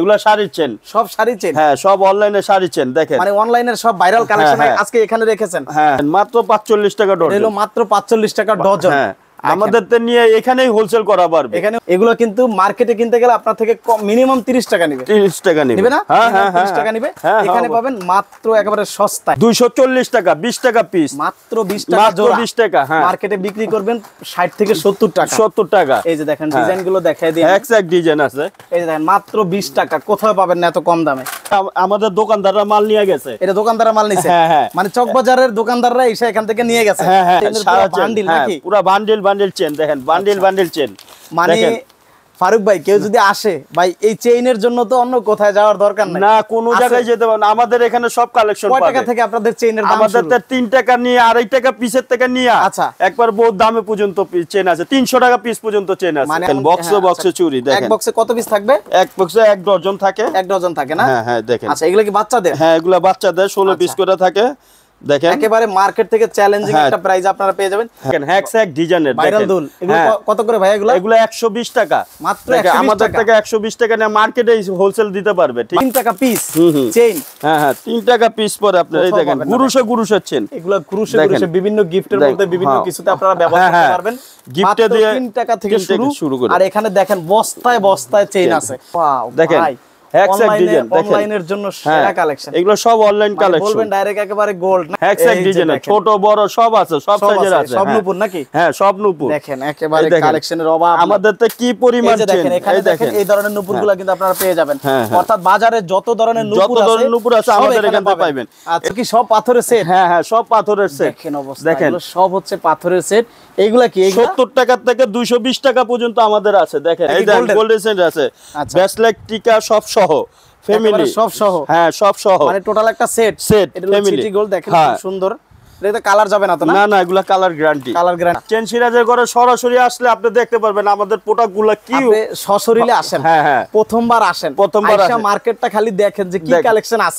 এগুলা চেন সব চেন হ্যাঁ সব অনলাইনে চেন মানে সব ভাইরাল হ্যাঁ, হ্যাঁ। আজকে এখানে রেখেছেন হ্যাঁ মাত্র পাঁচচল্লিশ টাকা ডজন মাত্র পাঁচচল্লিশ টাকা ডজন হ্যাঁ আমাদের তো নিয়ে এখানেই হোলসেল করা পারবে এখানে এগুলো কিন্তু মার্কেটে কিনতে গেলে আপনার থেকে মিনিমাম তিরিশ টাকা নিবে তিরিশ টাকা নিবে না হ্যাঁ, হ্যাঁ, হ্যাঁ টাকা নিবে হ্যাঁ, এখানে পাবেন মাত্র একেবারে সস্তায় চল্লিশ টাকা বিশ টাকা পিস মাত্র বিশ টাকা বিশ টাকা হ্যাঁ মার্কেটে বিক্রি করবেন ষাট থেকে সত্তর টাকা সত্তর টাকা এই যে দেখেন ডিজাইন গুলো দেখাই দিয়ে এক্সাক্ট ডিজাইন আছে এই যে দেখেন মাত্র বিশ টাকা কোথাও পাবেন না এত কম দামে আমাদের দোকানদাররা মাল নিয়ে গেছে এটা দোকানদাররা মাল নিছে হ্যাঁ হ্যাঁ মানে চকবাজারের দোকানদাররা এসে এখান থেকে নিয়ে গেছে হ্যাঁ হ্যাঁ পুরো বান্ডিল পুরো বান্ডিল বান্ডিল চেন দেখেন বান্ডিল বান্ডিল চেন মানে ফারুক ভাই কেউ যদি আসে ভাই এই চেইনের জন্য তো অন্য কোথায় যাওয়ার দরকার নাই না কোন জায়গায় যেতে পারবে আমাদের এখানে সব কালেকশন পাবে টাকা থেকে আপনাদের চেইনের দাম আমাদের তো 3 টাকা নিয়ে 2.5 টাকা পিসের থেকে নিয়ে আচ্ছা একবার বহুত দামে পর্যন্ত পিস চেইন আছে 300 টাকা পিস পর্যন্ত চেইন আছে মানে দেখেন বক্স হ্যাঁ, বক্স আচ্ছা। চুরি দেখেন এক বক্সে কত পিস থাকবে এক বক্সে এক ডজন থাকে এক ডজন থাকে না হ্যাঁ হ্যাঁ দেখেন আচ্ছা এগুলা কি বাচ্চাদের হ্যাঁ এগুলা বাচ্চাদের 16 পিস আচ্ছা। করে থাকে দেখেন হ্যাঁ। হ্যাঁ। টাকা পিস হ্যাঁ, পরে দেখেন চেন বিভিন্ন গিফটের মধ্যে বিভিন্ন ব্যবহার থেকে এখানে দেখেন বস্তায় বস্তায় চেইন আছে দেখেন হ্যাঁ যত ধরনের নূপুর আছে আমাদের এখানে পাবেন আচ্ছা কি সব পাথরের সেট হ্যাঁ হ্যাঁ সব পাথরের সেট দেখেন সব হচ্ছে পাথরের সেট এইগুলা কি 70 টাকা থেকে 220 টাকা পর্যন্ত আমাদের আছে দেখেন এই গোল্ডের সেট আছে ব্যাসলেট আচ্ছা। টিকা সব সব সহ ফ্যামিলি সব সহ হ্যাঁ সব সহ মানে টোটাল একটা সেট সেট ফ্যামিলি গোল দেখেন হ্যাঁ। খুব সুন্দর আসারও প্রয়োজন আসারও প্রয়োজন হ্যাঁ, প্রিয় দর্শক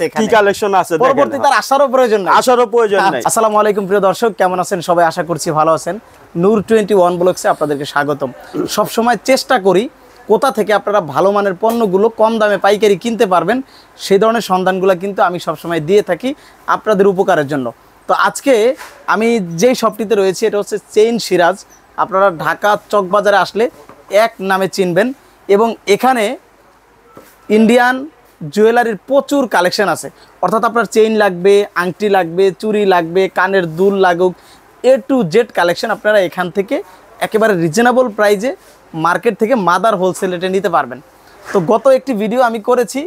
কেমন আছেন সবাই আশা করছি ভালো আছেন নূর টোয়েন্টি ওয়ান আপনাদেরকে স্বাগতম সবসময় চেষ্টা করি কোথা থেকে আপনারা ভালো মানের পণ্যগুলো কম দামে পাইকারি কিনতে পারবেন সেই ধরনের সন্ধানগুলো কিন্তু আমি সবসময় দিয়ে থাকি আপনাদের উপকারের জন্য তো আজকে আমি যেই শপটিতে রয়েছি এটা হচ্ছে চেইন সিরাজ আপনারা ঢাকা চকবাজারে আসলে এক নামে চিনবেন এবং এখানে ইন্ডিয়ান জুয়েলারির প্রচুর কালেকশন আছে অর্থাৎ আপনার চেইন লাগবে আংটি লাগবে চুরি লাগবে কানের দুল লাগুক এ টু জেড কালেকশন আপনারা এখান থেকে একেবারে রিজনেবল প্রাইজে মার্কেট থেকে মাদার হোলসেল রেটে নিতে পারবেন তো গত একটি ভিডিও আমি করেছি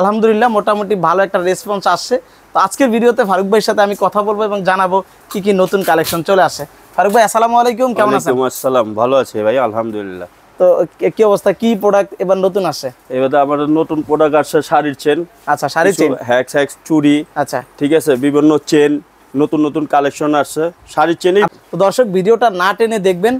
আলহামদুলিল্লাহ মোটামুটি ভালো একটা রেসপন্স আসছে তো আজকের ভিডিওতে ফারুক ভাইয়ের সাথে আমি কথা বলবো এবং জানাবো কি কি নতুন কালেকশন চলে আসে ফারুক ভাই আসসালামু আলাইকুম কেমন আছেন আসসালাম ভালো আছে ভাই আলহামদুলিল্লাহ তো কি অবস্থা কি প্রোডাক্ট এবার নতুন আসে এবার তো আমাদের নতুন প্রোডাক্ট আসছে শাড়ির চেন আচ্ছা শাড়ি চেন হ্যাক্স হ্যাক্স চুড়ি আচ্ছা ঠিক আছে বিভিন্ন চেন নতুন নতুন কালেকশন আসছে শাড়ির চেনই তো দর্শক ভিডিওটা না টেনে দেখবেন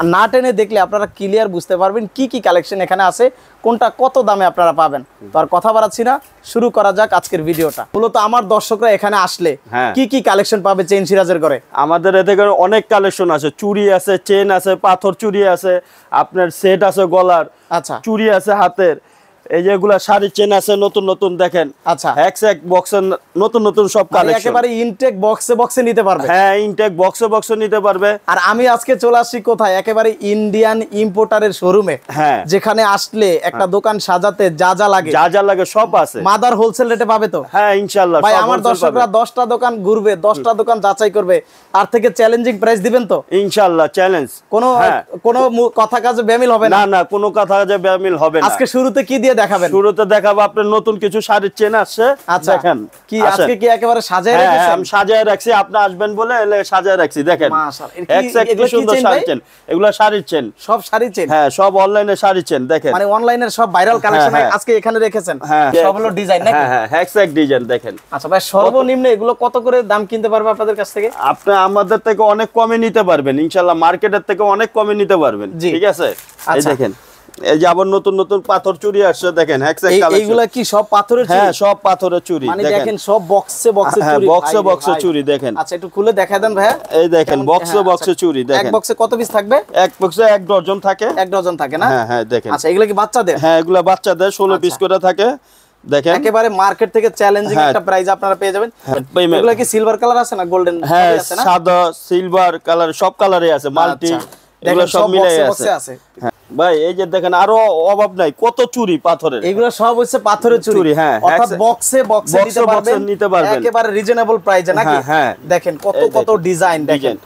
আর না টেনে দেখলে আপনারা ক্লিয়ার বুঝতে পারবেন কি কি কালেকশন এখানে আছে কোনটা কত দামে আপনারা পাবেন তো আর কথা বাড়াচ্ছি না শুরু করা যাক আজকের ভিডিওটা মূলত আমার দর্শকরা এখানে আসলে হ্যাঁ। কি কি কালেকশন পাবে চেন সিরাজের ঘরে আমাদের এতে করে অনেক কালেকশন আছে চুড়ি আছে চেন আছে পাথর চুড়ি আছে আপনার সেট আছে গলার আচ্ছা চুড়ি আছে হাতের এই যেগুলা শাড়ি চেন আছে নতুন নতুন দেখেন আচ্ছা এক বক্সের নতুন নতুন সব কালেকশন মানে একেবারে ইনটেক বক্সে বক্সে নিতে পারবে হ্যাঁ ইনটেক বক্সে বক্সে নিতে পারবে আর আমি আজকে চলে কোথায় একেবারে ইন্ডিয়ান ইম্পোর্টারের শোরুমে হ্যাঁ যেখানে আসলে একটা হ্যাঁ। দোকান সাজাতে যা যা লাগে যা যা লাগে সব আছে মাদার হোলসেল রেটে পাবে তো হ্যাঁ ইনশাআল্লাহ ভাই আমার দর্শকরা 10টা দোকান ঘুরবে দশটা দোকান যাচাই করবে আর থেকে চ্যালেঞ্জিং প্রাইস দিবেন তো ইনশাআল্লাহ চ্যালেঞ্জ কোনো হ্যাঁ। কোনো কথা কাজে বেমিল হবে না না না কোনো কথা কাজে বেমিল হবে না আজকে শুরুতে কি দিয়ে দেখাবেন শুরুতে দেখাবো আপনার নতুন কিছু শাড়ির চেন আচ্ছা, দেখেন কি আজকে কি একেবারে সাজায় হ্যাঁ, হ্যাঁ, আমি সাজায় রাখছি আপনি আসবেন বলে সাজায় রাখছি দেখেন সব ভাইরাল হ্যাঁ, মানে এখানে রেখেছেন ডিজাইন হ্যাঁ হ্যাঁ ডিজাইন দেখেন আচ্ছা ভাই সর্বনিম্ন এগুলো কত করে দাম কিনতে পারবে আপনাদের কাছ থেকে আপনি আমাদের থেকে অনেক কমে নিতে পারবেন ইনশাল্লাহ মার্কেটের থেকে অনেক কমে নিতে পারবেন ঠিক আছে আচ্ছা। দেখেন এই যে আবার নতুন নতুন পাথর চুরি আসছে দেখেন এইগুলা কি সব পাথরের চুরি হ্যাঁ সব পাথরের চুরি মানে দেখেন সব বক্সে হ্যাঁ, বক্সে চুরি বক্সে বক্সে চুরি দেখেন আচ্ছা একটু খুলে দেখা দেন ভাই এই দেখেন বক্সে হ্যাঁ, বক্সে আচ্ছা। চুরি দেখেন এক বক্সে কত পিস থাকবে এক বক্সে এক ডজন থাকে এক ডজন থাকে না হ্যাঁ হ্যাঁ দেখেন আচ্ছা এগুলা কি বাচ্চাদের হ্যাঁ এগুলা বাচ্চাদের 16 পিস আচ্ছা। করে থাকে দেখেন একেবারে মার্কেট থেকে চ্যালেঞ্জিং একটা প্রাইস আপনারা হ্যাঁ, পেয়ে যাবেন এগুলা কি সিলভার কালার আছে না গোল্ডেন হ্যাঁ সাদা সিলভার কালার সব কালারে আছে মাল্টি আচ্ছা। এগুলো সব মিলে আছে ভাই এই যে দেখেন আরো অভাব নাই কত চুরি পাথরের এগুলো সব হচ্ছে পাথরের চুরি হ্যাঁ অর্থাৎ বক্সে হ্যাঁ, বক্সে নিতে পারবেন নিতে পারবেন একেবারে রিজনেবল প্রাইসে নাকি হ্যাঁ, হ্যাঁ দেখেন কত কত ডিজাইন দেখেন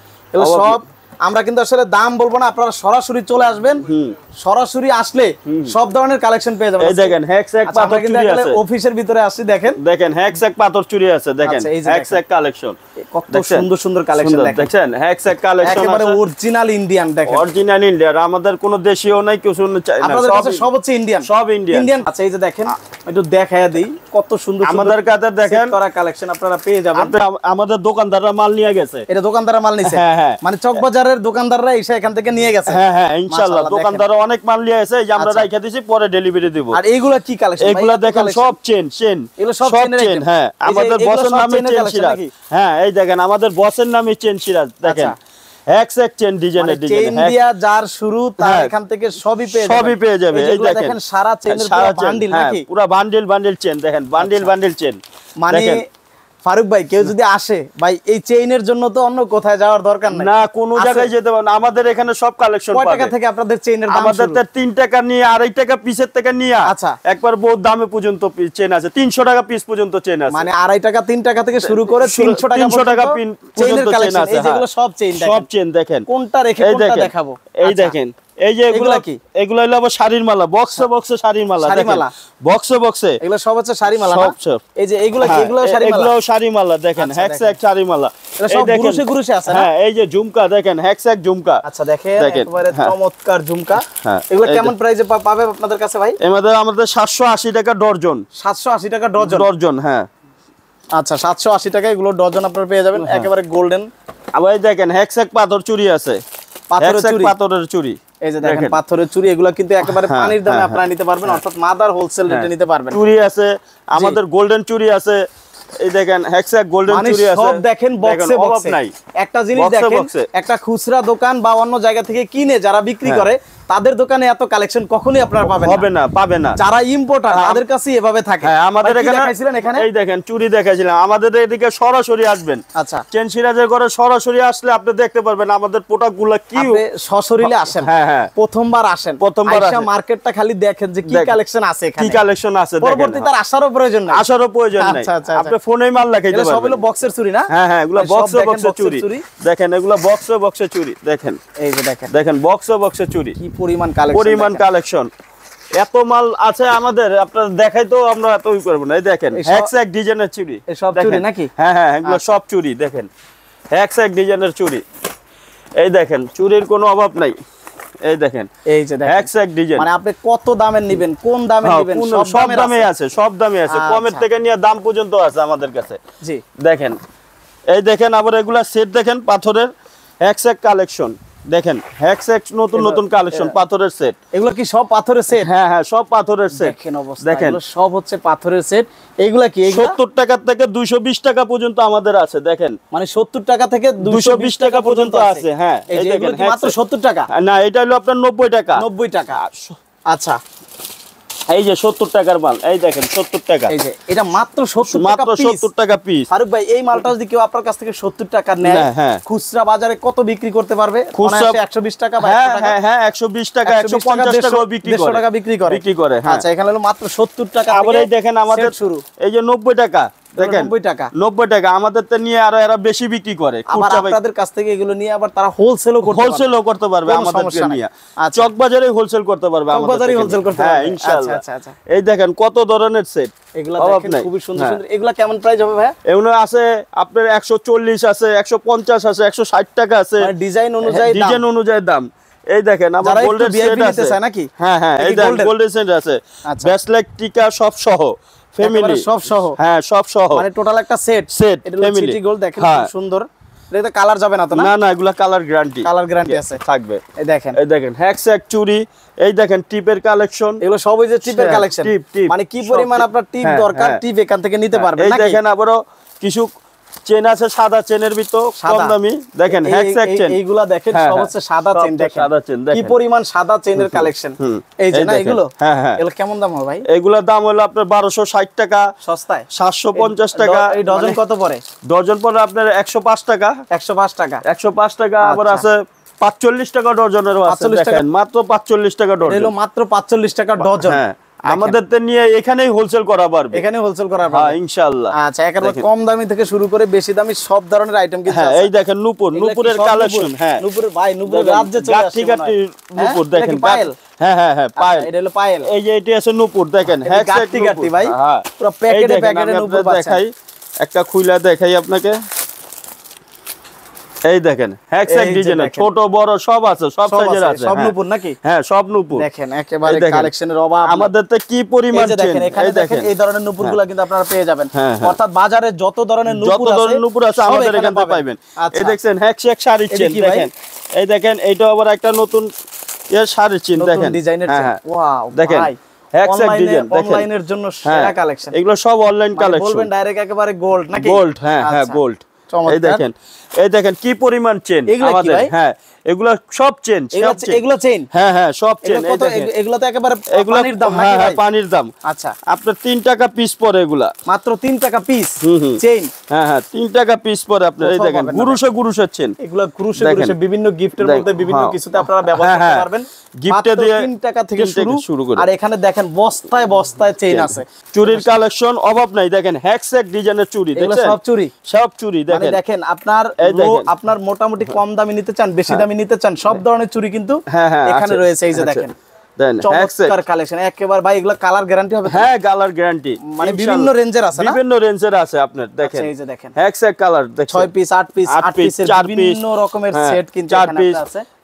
সব আমরা কিন্তু আসলে দাম বলবো না আপনারা সরাসরি চলে আসবেন সরাসরি আসলে সব ধরনের কালেকশন পেয়ে যাবেন এই দেখেন হ্যাক্স এক আচ্ছা, পাথর চুরি আছে অফিসের ভিতরে আসি দেখেন দেখেন হ্যাক্স এক পাথর চুরি আছে দেখেন হ্যাক্স এক কালেকশন কত সুন্দর সুন্দর কালেকশন দেখেন হ্যাক্স এক কালেকশন একেবারে অরিজিনাল ইন্ডিয়ান দেখেন অরিজিনাল ইন্ডিয়ান আমাদের কোনো দেশীয় নাই কিছু চাই না আপনাদের কাছে সব হচ্ছে ইন্ডিয়ান সব ইন্ডিয়ান ইন্ডিয়ান আচ্ছা এই যে দেখেন একটু দেখায়া দেই কত সুন্দর আমাদের কাছে দেখেন করা কালেকশন আপনারা পেয়ে যাবেন আমাদের দোকানদাররা মাল নিয়ে গেছে এটা দোকানদাররা মাল নিছে হ্যাঁ হ্যাঁ মানে চকবাজার বাজারের দোকানদাররা এসে এখান থেকে নিয়ে গেছে হ্যাঁ হ্যাঁ ইনশাআল্লাহ দোকানদাররা অনেক মাল নিয়ে এসে যে আমরা রাইখা আচ্ছা। দিছি পরে ডেলিভারি দেব আর এইগুলা কি কালেকশন এইগুলা দেখেন সব চেন চেন এগুলো সব চেন হ্যাঁ আমাদের বসের নামে চেন সিরাজ হ্যাঁ এই দেখেন আমাদের বসের নামে চেন আচ্ছা। মানে হ্যাঁ। সিরাজ দেখেন সারা চেন বান্ডিল বান্ডিল চেন দেখেন বান্ডিল বান্ডিল চেন মানে ফারুক ভাই কেউ যদি আসে ভাই এই চেইনের জন্য তো অন্য কোথায় যাওয়ার দরকার নাই না কোন জায়গায় যেতে পারবে আমাদের এখানে সব কালেকশন কয় টাকা থেকে আপনাদের চেইনের দাম আমাদের তো 3 টাকা নিয়ে 2.5 টাকা পিসের থেকে নিয়া আচ্ছা একবার বহুত দামে পর্যন্ত চেইন আছে 300 টাকা পিস পর্যন্ত চেইন আছে মানে আড়াই টাকা 3 টাকা থেকে শুরু করে 300 টাকা 300 টাকা পিন চেইনের কালেকশন এই হ্যাঁ। যেগুলো সব চেইন দেখেন সব চেইন দেখেন কোনটা রেখে কোনটা দেখাবো এই আচ্ছা। দেখেন এই যে এগুলা কি আবার শাড়ির মালা বক্সে হ্যাঁ। বক্সে শাড়ির মালা মালা বক্সে বক্সে সব হচ্ছে শাড়ি মালা সব সব এই যে এগুলা কি হ্যাঁ, শাড়ি মালা শাড়ি মালা দেখেন আচ্ছা, এক শাড়ি মালা এটা সব আছে হ্যাঁ এই যে ঝুমকা দেখেন এক ঝুমকা আচ্ছা দেখেন হ্যাঁ। চমৎকার ঝুমকা কেমন প্রাইসে পাবে আপনাদের কাছে ভাই আমাদের আমাদের 780 টাকা ডর্জন 780 টাকা ডর্জন ডর্জন হ্যাঁ আচ্ছা 780 টাকা এগুলো ডর্জন আপনারা পেয়ে যাবেন একেবারে গোল্ডেন আবার দেখেন হ্যাক্স এক পাথর চুরি আছে পাথরের চুরি পাথরের চুরি এই যে দেখেন পাথরের চুরি এগুলো কিন্তু একেবারে হ্যাঁ, পানির দামে হ্যাঁ, আপনারা হ্যাঁ। নিতে পারবেন অর্থাৎ মাদার হোলসেল রেটে নিতে পারবেন চুরি আছে আমাদের গোল্ডেন চুরি আছে এই দেখেন গোল্ডেন মানে চুরি আছে সব দেখেন বক্সে বক্সে নাই একটা জিনিস দেখেন একটা খুচরা দোকান বা অন্য জায়গা থেকে কিনে যারা বিক্রি হ্যাঁ। করে তাদের দোকানে এত কালেকশন কখনোই আপনারা পাবেন হবে না পাবে না যারা ইম্পোর্টার হ্যাঁ, তাদের এভাবে থাকে হ্যাঁ আমাদের এখানে দেখাইছিলেন এখানে এই দেখেন চুরি দেখাইছিলাম আমাদের এদিকে সরাসরি আসবেন আচ্ছা চেন সিরাজের ঘরে সরাসরি আসলে আপনি দেখতে পারবেন আমাদের প্রোডাক্টগুলো কি সশরীরে আসেন হ্যাঁ হ্যাঁ প্রথমবার আসেন প্রথমবার আসেন মার্কেটটা খালি দেখেন যে কি কালেকশন আছে কি কালেকশন আছে পরবর্তীতে আসারও প্রয়োজন আসারও প্রয়োজন নাই আচ্ছা, আচ্ছা আচ্ছা কালেকশন হ্যাঁ, হ্যাঁ, মানে এত মাল আছে আমাদের আপনার দেখাই তো আমরা এত ই করবো না এই দেখেন ডিজাইনের চুরি সব হ্যাঁ হ্যাঁ সব চুরি দেখেন হ্যাঁ, আচ্ছা। এক ডিজাইনের চুরি এই দেখেন চুরির কোনো অভাব নাই এই দেখেন এই যে দেখেন এক্সাক্ট ডিজাইন মানে আপনি কত দামের নেবেন কোন দামে হ্যাঁ, নেবেন সব দামে আছে সব দামে আছে আচ্ছা। কমের থেকে নিয়ে দাম পর্যন্ত আছে আমাদের কাছে জি দেখেন এই দেখেন আবার এগুলা সেট দেখেন পাথরের এক্সাক্ট কালেকশন দেখেন হ্যাক্স হ্যাক্স নতুন নতুন কালেকশন পাথরের সেট এগুলো কি সব পাথরের সেট হ্যাঁ হ্যাঁ সব পাথরের সেট দেখেন অবস্থা দেখেন সব হচ্ছে পাথরের সেট এগুলো কি 70 টাকা থেকে 220 টাকা পর্যন্ত আমাদের আছে দেখেন মানে 70 টাকা থেকে 220 টাকা পর্যন্ত আছে হ্যাঁ এই দেখেন মাত্র 70 টাকা না এটা হলো আপনার 90 টাকা 90 টাকা আচ্ছা এই যে টাকার মাল এই দেখেন টাকা এটা মাত্র মাত্র টাকা পিস ভাই এই মালটা যদি কেউ আপনার কাছ থেকে সত্তর টাকা নেয় হ্যাঁ। খুচরা বাজারে কত বিক্রি করতে পারবে খুচরা একশো বিশ টাকা হ্যাঁ, হ্যাঁ হ্যাঁ 120 টাকা টাকা বিক্রি টাকা বিক্রি করে বিক্রি করে হ্যাঁ। আচ্ছা এখানে মাত্র সত্তর টাকা এই দেখেন আমাদের শুরু এই যে নব্বই টাকা দেখেন 90 টাকা বেশি বিক্রি নিয়ে আবার তারা হোলসেলও করতে হোলসেলও করতে পারবে আমাদের নিয়ে হোলসেল করতে পারবে আমাদের চকবাজারে হোলসেল করতে আছে একশো পঞ্চাশ আছে একশো ষাট টাকা আছে ডিজাইন মানে হ্যাঁ, অনুযায়ী ডিজাইন অনুযায়ী দাম এই দেখেন আমার গোল্ডেন সেট আছে নাকি হ্যাঁ হ্যাঁ এই দেখেন গোল্ডের সেট আছে ব্যাসলেট টিকা সব সহ ফ্যামিলি সব সহ হ্যাঁ সব সহ মানে টোটাল একটা সেট সেট ফ্যামিলি দেখেন হ্যাঁ। সুন্দর এটা কালার যাবে না তো না না এগুলা কালার গ্যারান্টি কালার গ্যারান্টি আছে থাকবে এই দেখেন এই দেখেন হ্যাকস্যাক চুরি এই দেখেন টিপের কালেকশন এগুলো সবই যে টিপের কালেকশন হ্যাঁ, টিপ টিপ মানে কি পরিমাণ আপনার টিপ হ্যাঁ, দরকার টিপ এখান থেকে নিতে পারবেন এই দেখেন আবারো কিছু চেন আছে সাদা চেনের ভিতর দেখেন দেখেন হ্যাঁ, হ্যাঁ। দাম টাকা সস্তায় টাকা এই ডজন মানে কত ডজন আপনার টাকা টাকা টাকা আবার আচ্ছা। আছে টাকা ডজনের মাত্র পাঁচচল্লিশ টাকা ডজন মাত্র পাঁচচল্লিশ টাকা ডজন হ্যাঁ। আমাদের তো নিয়ে এখানেই হোলসেল করা পারবে এখানে হোলসেল করা পারবে হ্যাঁ, ইনশাআল্লাহ আচ্ছা একবার কম দামি থেকে শুরু করে বেশি দামি সব ধরনের আইটেম কিন্তু হ্যাঁ, আছে এই দেখেন নূপুর নূপুরের কালেকশন হ্যাঁ নূপুরের ভাই নূপুর রাজ্যে চলে আসে গাঠি হ্যাঁ? নূপুর দেখেন পায়েল হ্যাঁ হ্যাঁ হ্যাঁ আচ্ছা, এই যে এটা আছে নূপুর দেখেন হ্যাঁ গাঠি দেখাই একটা খুইলা দেখাই আপনাকে এই দেখেন হ্যাকসেক ডিজাইন ছোট বড় সব আছে সব সাইজের আছে সব হ্যাঁ। নূপুর নাকি হ্যাঁ সব নূপুর দেখেন একেবারে কালেকশনের অভাব আমাদের তো কি পরিমাণ দেখেন এখানে দেখেন এই ধরনের নূপুরগুলো হ্যাঁ। কিন্তু আপনারা পেয়ে যাবেন হ্যাঁ, অর্থাৎ বাজারে যত ধরনের নূপুর আছে যত ধরনের নূপুর আছে আমাদের এখানে পাবেন এই দেখেন হ্যাকসেক শাড়ি চেন দেখেন এই দেখেন এটা আবার একটা নতুন এর শাড়ি চেন দেখেন ডিজাইনের ওয়াও দেখেন অনলাইনের জন্য সেরা কালেকশন এগুলো সব অনলাইন মানে কালেকশন বলবেন ডাইরেক্ট একেবারে গোল্ড নাকি গোল্ড হ্যাঁ হ্যাঁ গোল্ড আচ্ছা। এই দেখেন এই দেখেন কি পরিমাণ চেন আমাদের হ্যাঁ এগুলা সব চেন এগুলা চেন হ্যাঁ হ্যাঁ সব চেন এগুলা তো একেবারে পানির দাম হ্যাঁ হ্যাঁ পানির দাম আচ্ছা আপনার টাকা পিস এগুলা মাত্র টাকা পিস চেন হ্যাঁ হ্যাঁ টাকা পিস এই দেখেন চেন এগুলা বিভিন্ন গিফটের মধ্যে বিভিন্ন হ্যাঁ। কিছুতে আপনারা ব্যবহার হ্যাঁ, করতে হ্যাঁ, পারবেন গিফটে দিয়ে টাকা থেকে শুরু করে আর এখানে দেখেন বস্তায় বস্তায় চেন আছে চুরির কালেকশন অভাব নাই দেখেন হ্যাকসেক ডিজাইনের চুরি দেখেন সব চুরি সব চুরি দেখেন দেখেন আপনার আপনার মোটামুটি কম দামি নিতে চান বেশি হ্যাঁ। দামি নিতে চান সব হ্যাঁ। ধরনের চুরি কিন্তু হ্যাঁ, এখানে রয়েছে এই যে দেখেন চমৎকার কালেকশন একেবারে ভাই এগুলো কালার গ্যারান্টি হবে হ্যাঁ কালার গ্যারান্টি মানে বিভিন্ন রেঞ্জের আছে বিভিন্ন রেঞ্জের আছে আপনার আচ্ছা, দেখেন এই যে দেখেন হ্যাক্সের কালার দেখেন পিস আট পিস 8 বিভিন্ন রকমের সেট কিন্তু এখানে আছে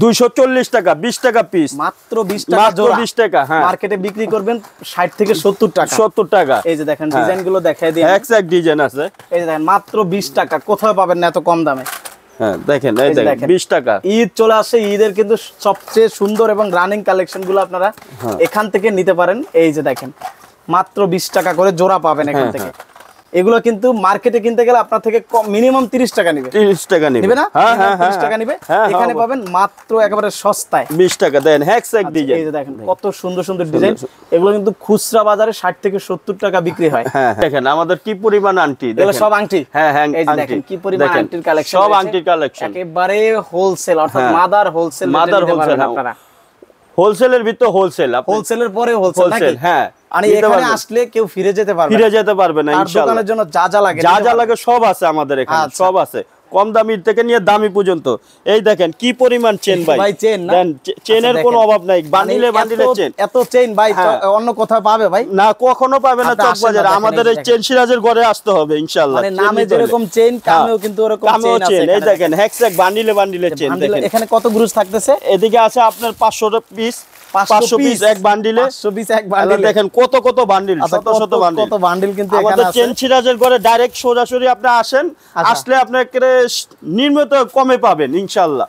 240 টাকা টাকা পিস মাত্র টাকা টাকা হ্যাঁ। মার্কেটে বিক্রি করবেন থেকে টাকা হ্যাঁ। মাত্র টাকা পাবেন না এত কম দামে হ্যাঁ, দেখেন এই দেখেন টাকা ঈদ চলে আসে ঈদের কিন্তু সবচেয়ে সুন্দর এবং রানিং কালেকশন গুলো আপনারা এখান থেকে নিতে পারেন এই যে দেখেন মাত্র বিশ টাকা করে জোড়া পাবেন এখান থেকে এগুলো কিন্তু মার্কেটে কিনতে গেলে আপনার থেকে মিনিমাম তিরিশ টাকা নিবে তিরিশ টাকা নিবে না হ্যাঁ, হ্যাঁ, তিরিশ হ্যাঁ, টাকা নিবে এখানে পাবেন মাত্র একেবারে সস্তায় বিশ টাকা দেন আচ্ছা, দেখেন কত সুন্দর সুন্দর ডিজাইন এগুলো কিন্তু খুচরা বাজারে ষাট থেকে সত্তর টাকা বিক্রি হয় দেখেন আমাদের কি পরিমাণ আংটি সব আংটি হ্যাঁ হ্যাঁ দেখেন কি পরিমাণ কালেকশন সব আংটি কালেকশন একেবারে হোলসেল অর্থাৎ মাদার হোলসেল মাদার হোলসেল আপনারা হোলসেলের ভিতর হোলসেল হোলসেলের পরে হোলসেল হ্যাঁ মানে এখানে আসলে কেউ ফিরে যেতে পারবে ফিরে যেতে পারবে না ইনশাআল্লাহ দোকানের জন্য যা যা লাগে যা যা লাগে সব আছে আমাদের এখানে আচ্ছা। সব আছে কম দামির থেকে নিয়ে দামি পর্যন্ত এই দেখেন কি পরিমাণ চেন ভাই চেন চেনের আচ্ছা, কোনো অভাব নাই বানিলে বানিলে চেন এত চেন ভাই হ্যাঁ। অন্য কোথাও পাবে ভাই না কখনো পাবে না আচ্ছা, চক বাজারে আমাদের এই চেন সিরাজের ঘরে আসতে হবে ইনশাআল্লাহ মানে নামে যেরকম চেন হ্যাঁ, কামেও কিন্তু ওরকম চেন আছে এই দেখেন হ্যাকস্যাক বানিলে বানিলে চেন দেখেন এখানে কত গ্রুজ থাকতেছে এদিকে আছে আপনার 500 পিস আচ্ছা, কত কত বান্ডিল আচ্ছা, কিন্তু চেন সিরাজের ঘরে ডাইরেক্ট আপনি আসেন আচ্ছা। আসলে নির্মিত কমে পাবেন ইনশাল্লাহ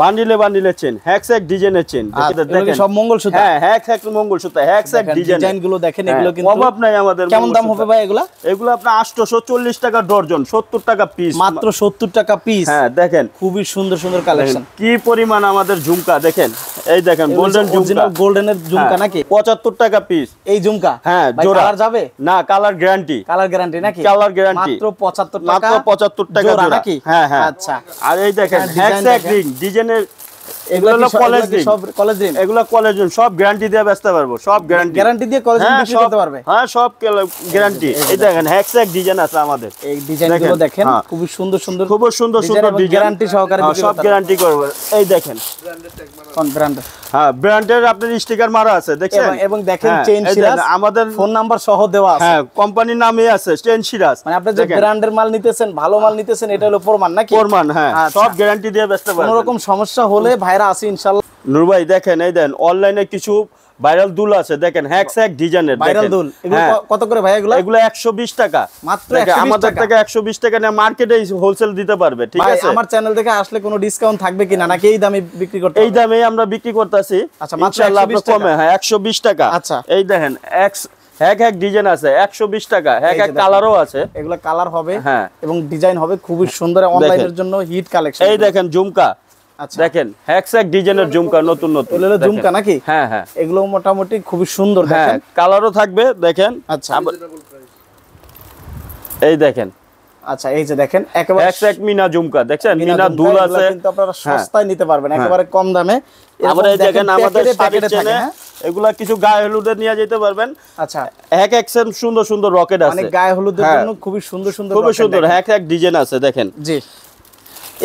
বান্ডিলে বান্ডিলে চেন হ্যাক্স এক ডিজাইনের চেন দেখেন সব মঙ্গল সুতা হ্যাঁ হ্যাক্স এক মঙ্গল সুতা হ্যাক্স এক ডিজাইন গুলো দেখেন এগুলো হ্যাঁ, হ্যাঁ, কিন্তু অভাব নাই আমাদের কেমন দাম হবে ভাই এগুলো এগুলো আপনার 840 টাকা ডর্জন 70 টাকা পিস মাত্র 70 টাকা পিস হ্যাঁ দেখেন খুবই সুন্দর সুন্দর কালেকশন কি পরিমাণ আমাদের ঝুমকা দেখেন এই দেখেন গোল্ডেন ঝুমকা গোল্ডেনের ঝুমকা হ্যাঁ, নাকি 75 টাকা পিস এই ঝুমকা হ্যাঁ জোড়া কালার যাবে না কালার গ্যারান্টি কালার গ্যারান্টি নাকি কালার গ্যারান্টি মাত্র 75 টাকা মাত্র 75 টাকা জোড়া নাকি হ্যাঁ হ্যাঁ আচ্ছা আর এই দেখেন হ্যাক্স এক রিং ডিজাইন সিজনের আমাদের ফোন হ্যাঁ। হ্যাঁ, হ্যাঁ, নাম্বার সহ দেওয়া হ্যাঁ কোম্পানির নামে আছে ব্র্যান্ডের মাল নিতেছেন ভালো মাল নিতেছেন এটা হলো প্রমাণ নাকি প্রমাণ হ্যাঁ আচ্ছা। সব গ্যারান্টি দিয়ে ব্যস্ত কোন রকম সমস্যা হলে ভাই ভাইরা আছে ইনশাল্লাহ নূর ভাই দেখেন এই দেন অনলাইনে কিছু ভাইরাল দুল আছে দেখেন হ্যাক ডিজাইনের ভাইরাল দুল হ্যাঁ। কত করে ভাই এগুলো এগুলো 120 টাকা মাত্র আমাদের থেকে 120 টাকা মার্কেটে হোলসেল দিতে পারবে ঠিক আছে আমার চ্যানেল থেকে আসলে কোনো ডিসকাউন্ট থাকবে কিনা নাকি এই দামে বিক্রি করতে এই দামে আমরা বিক্রি করতেছি আচ্ছা ইনশাআল্লাহ কমে হ্যাঁ 120 টাকা আচ্ছা এই দেখেন এক্স হ্যাক হ্যাক ডিজাইন আছে 120 টাকা হ্যাক হ্যাক কালারও আছে এগুলো কালার হবে হ্যাঁ এবং ডিজাইন হবে খুবই সুন্দর অনলাইনের জন্য হিট কালেকশন এই দেখেন ঝুমকা আচ্ছা। দেখেন হ্যাকস্যাক ডিজাইনের ঝুমকা নতুন নতুন ঝুমকা নাকি হ্যাঁ হ্যাঁ এগুলো মোটামুটি সুন্দর কালারও হ্যাঁ, থাকবে দেখেন আচ্ছা এই দেখেন আচ্ছা, হ্যাঁ। সস্তায় নিতে পারবেন হ্যাঁ। একেবারে কম দামে এগুলা কিছু গায়ে নিয়ে যেতে পারবেন আচ্ছা এক এক সুন্দর সুন্দর রকেট মানে আছে গায়ে খুবই সুন্দর সুন্দর সুন্দর ডিজাইন আছে দেখেন জি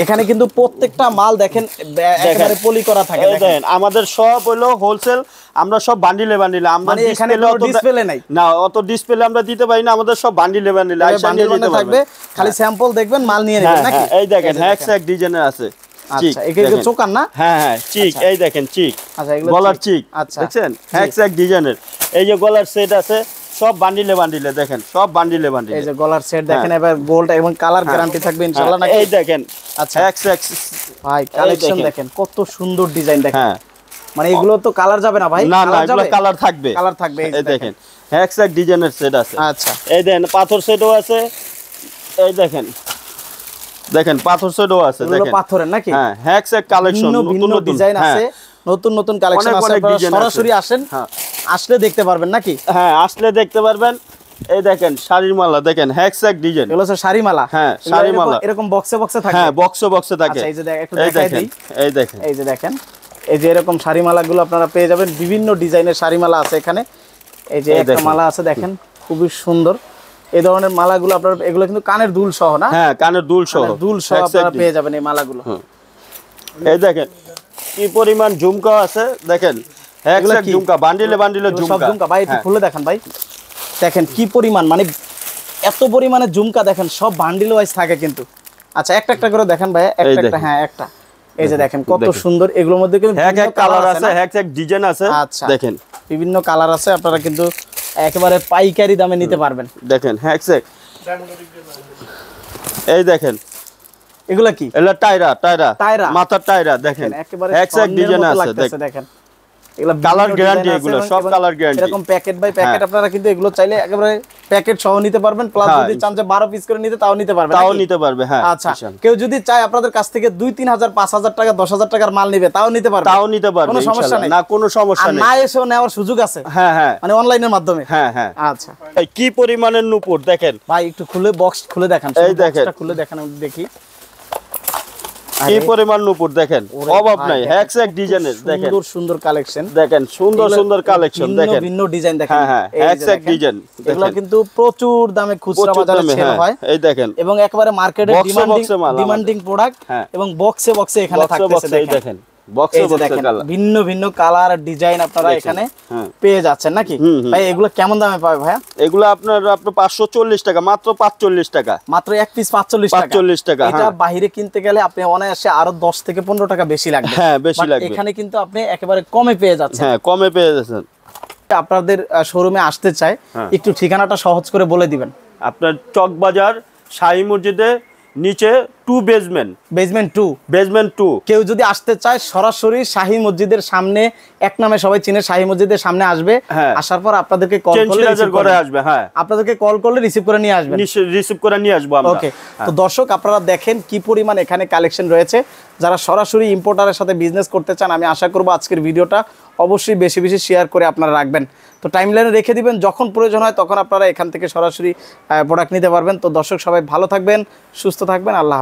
এখানে কিন্তু প্রত্যেকটা মাল দেখেন একেবারে পলি করা থাকে দেখেন আমাদের সব হলো হোলসেল আমরা সব বান্ডিলে বান্ডিলে আমরা মানে এখানে ডিসপ্লে নাই না অত ডিসপ্লে আমরা দিতে পারি না আমাদের সব বান্ডিলে বান্ডিলে বান্ডিলে থাকবে খালি স্যাম্পল দেখবেন মাল নিয়ে নেবেন হ্যাঁ, নাকি হ্যাঁ, এই দেখেন হ্যাক ডিজাইনের আছে আচ্ছা, না হ্যাঁ, আচ্ছা। চিক এই দেখেন আচ্ছা, গলার আচ্ছা ডিজাইনের এই যে গলার সেট আছে সব বান্ডিলে বান্ডিলে দেখেন সব বান্ডিলে বান্ডিলে এই যে গলার সেট দেখেন হ্যাঁ। এবার গোল্ড এবং কালার গ্যারান্টি থাকবে হ্যাঁ, ইনশাআল্লাহ নাকি এই দেখেন আচ্ছা এক্স এক্স ভাই কালেকশন দেখেন কত সুন্দর ডিজাইন দেখেন হ্যাঁ মানে এগুলো তো কালার যাবে না ভাই না না এগুলো কালার থাকবে কালার থাকবে এই দেখেন এক্স এক্স ডিজাইনের সেট আছে আচ্ছা এই দেখেন পাথর সেটও আছে এই দেখেন দেখেন পাথর সেটও আছে দেখেন পাথরের নাকি হ্যাঁ এক্স এক্স কালেকশন নতুন নতুন ডিজাইন হ্যাঁ। আছে নতুন নতুন কালেকশন আছে সরাসরি আসেন হ্যাঁ আসলে দেখতে পারবেন নাকি হ্যাঁ আসলে দেখতে পারবেন এই দেখেন শাড়ির মালা দেখেন হ্যাকস্যাক ডিজাইন এগুলো শাড়ি মালা হ্যাঁ শাড়ি মালা এরকম বক্সে বক্সে থাকে হ্যাঁ বক্সে বক্সে থাকে আচ্ছা, এই যে দেখেন এই দেখেন এই যে দেখেন এই যে এরকম শাড়ি মালাগুলো আপনারা পেয়ে যাবেন বিভিন্ন ডিজাইনের শাড়ি মালা আছে এখানে এই যে একটা মালা আছে দেখেন খুবই সুন্দর এই ধরনের মালাগুলো আপনারা এগুলো কিন্তু কানের দুল সহ না হ্যাঁ কানের দুল সহ দুল সহ আপনারা পেয়ে যাবেন এই মালাগুলো এই দেখেন কি পরিমাণ ঝুমকা আছে দেখেন বিভিন্ন হ্যাঁ, কালার আচ্ছা। আছে আপনারা কিন্তু একেবারে পাইকারি দামে নিতে পারবেন দেখেন হ্যাঁ, এই দেখেন এগুলা কি এগুলা টাইরা টাইরা টাইরা মাথার টাইরা দেখেন একেবারে হ্যাঁ, আছে দেখেন কালার গ্যারান্টি সব কালার গ্যারান্টি এরকম প্যাকেট বাই প্যাকেট আপনারা কিন্তু এগুলো চাইলে একেবারে প্যাকেট সহ নিতে পারবেন প্লাস হ্যাঁ, যদি চান যে 12 পিস করে নিতে তাও নিতে তাও নিতে পারবে হ্যাঁ আচ্ছা কেউ যদি চায় আপনাদের কাছ থেকে 2 3000 5000 টাকা 10000 টাকার মাল নেবে তাও নিতে পারবে তাও নিতে পারবে কোনো সমস্যা নেই না কোনো সমস্যা নেই না এসেও নেওয়ার সুযোগ আছে হ্যাঁ হ্যাঁ মানে অনলাইনের মাধ্যমে হ্যাঁ হ্যাঁ আচ্ছা কি পরিমাণের নুপুর দেখেন ভাই একটু খুলে বক্স খুলে দেখান এই দেখেন খুলে দেখান দেখি কি সুন্দর কালেকশন দেখেন সুন্দর সুন্দর কালেকশন দেখেন ভিন্ন ডিজাইন দেখেন হ্যাঁ, হ্যাঁ, এক ডিজাইন এগুলো কিন্তু প্রচুর দামে খুচরা হ্যাঁ, হয় এই দেখেন এবং একবারে মার্কেটে ডিমান্ডিং ডিমান্ডিং প্রোডাক্ট এবং বক্সে বক্সে এখানে দেখেন ভিন্ন ভিন্ন কালার ডিজাইন আপনারা এখানে হ্যাঁ। পেয়ে যাচ্ছেন নাকি ভাই এগুলো কেমন দামে পাবে ভাইয়া এগুলো আপনার আপনার পাঁচশো চল্লিশ টাকা মাত্র পাঁচচল্লিশ টাকা মাত্র এক পিস পাঁচচল্লিশ পাঁচচল্লিশ টাকা এটা হ্যাঁ। বাইরে কিনতে গেলে আপনি অনায়াসে আরো দশ থেকে পনেরো টাকা বেশি লাগবে হ্যাঁ বেশি লাগবে এখানে কিন্তু আপনি একেবারে কমে পেয়ে যাচ্ছেন হ্যাঁ কমে পেয়ে যাচ্ছেন আপনাদের শোরুমে আসতে চাই হ্যাঁ। একটু ঠিকানাটা সহজ করে বলে দিবেন আপনার চকবাজার শাহি মসজিদে নিচে to basement basement two basement two কেউ যদি আসতে চায় সরাসরি শাহি মসজিদের সামনে এক নামে সবাই চিনে শাহি মসজিদের সামনে আসবে হ্যাঁ। আসার পর আপনাদেরকে কল করলে করে আসবে হ্যাঁ আপনাদেরকে কল করলে রিসিভ করে নিয়ে আসবেন রিসিভ করে নিয়ে আসবো আমরা ওকে হ্যাঁ। তো দর্শক আপনারা দেখেন কি পরিমাণ এখানে কালেকশন রয়েছে যারা সরাসরি ইম্পোর্টারের সাথে বিজনেস করতে চান আমি আশা করব আজকের ভিডিওটা অবশ্যই বেশি বেশি শেয়ার করে আপনারা রাখবেন তো টাইম লাইনে রেখে দিবেন যখন প্রয়োজন হয় তখন আপনারা এখান থেকে সরাসরি প্রোডাক্ট নিতে পারবেন তো দর্শক সবাই ভালো থাকবেন সুস্থ থাকবেন আল্লাহ